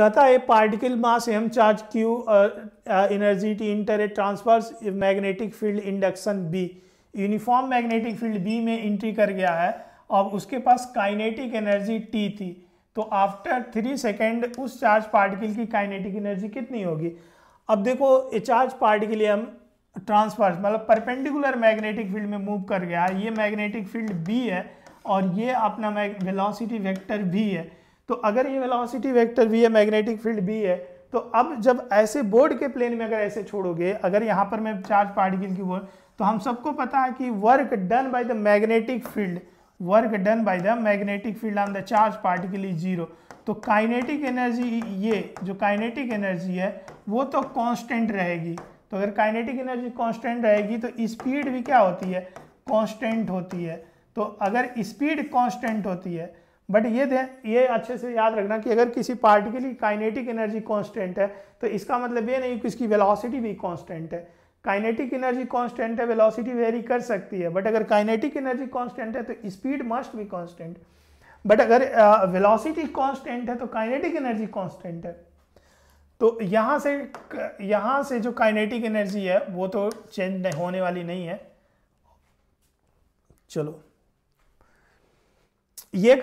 कहता है particle mass M charge Q energy T enter a transverse magnetic field induction B uniform magnetic field B में entry कर गया है और उसके पास काइनेटिक एनर्जी टी थी तो आफ्टर थ्री सेकेंड उस चार्ज पार्टिकल की काइनेटिक एनर्जी कितनी होगी अब देखो ये चार्ज पार्टिकल हम ट्रांसफर्स मतलब परपेंडिकुलर मैग्नेटिक फील्ड में मूव कर गया है ये मैग्नेटिक फील्ड बी है और ये अपना वेलोसिटी वेक्टर भी है तो अगर ये वेलोसिटी वेक्टर वी है मैग्नेटिक फील्ड बी है तो अब जब ऐसे बोर्ड के प्लेन में अगर ऐसे छोड़ोगे अगर यहाँ पर मैं चार्ज पार्टिकल की बोल तो हम सबको पता है कि work done by the magnetic field work done by the magnetic field on the charge particle is zero तो काइनेटिक एनर्जी ये जो काइनेटिक एनर्जी है वो तो कांस्टेंट रहेगी तो अगर काइनेटिक एनर्जी कांस्टेंट रहेगी तो स्पीड भी क्या होती है कांस्टेंट होती है तो अगर स्पीड कांस्टेंट होती है बट ये दें ये अच्छे से याद रखना कि अगर किसी पार्टिकल की काइनेटिक एनर्जी कांस्टेंट है तो इसका मतलब ये नहीं कि इसकी वेलोसिटी भी कांस्टेंट है काइनेटिक एनर्जी कांस्टेंट है वेलोसिटी वेरी कर सकती है बट अगर काइनेटिक एनर्जी कांस्टेंट है तो स्पीड मस्ट भी कांस्टेंट बट अगर वेलोसिटी uh, कांस्टेंट है तो काइनेटिक एनर्जी कांस्टेंट है तो यहाँ से यहाँ से जो काइनेटिक एनर्जी है वो तो चेंज होने वाली नहीं है चलो ये